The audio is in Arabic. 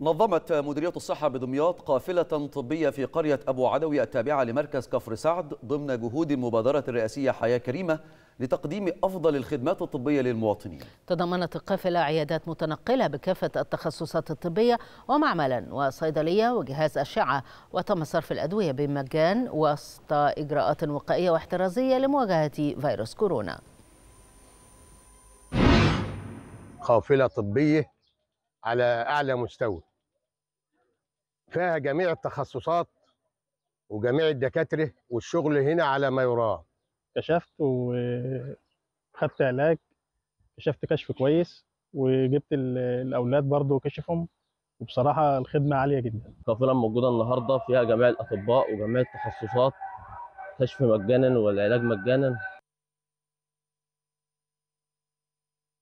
نظمت مديرية الصحة بدمياط قافلة طبية في قرية أبو عدوي التابعة لمركز كفر سعد ضمن جهود المبادرة الرئاسية حياة كريمة لتقديم أفضل الخدمات الطبية للمواطنين تضمنت القافلة عيادات متنقلة بكافة التخصصات الطبية ومعملا وصيدلية وجهاز أشعة وتم صرف الأدوية بمجان وسط إجراءات وقائية واحترازية لمواجهة فيروس كورونا قافلة طبية على اعلى مستوى فيها جميع التخصصات وجميع الدكاتره والشغل هنا على ما يرام كشفت وخدت علاج كشفت كشف كويس وجبت الاولاد برضو كشفهم وبصراحه الخدمه عاليه جدا القافله موجوده النهارده فيها جميع الاطباء وجميع التخصصات كشف مجانا والعلاج مجانا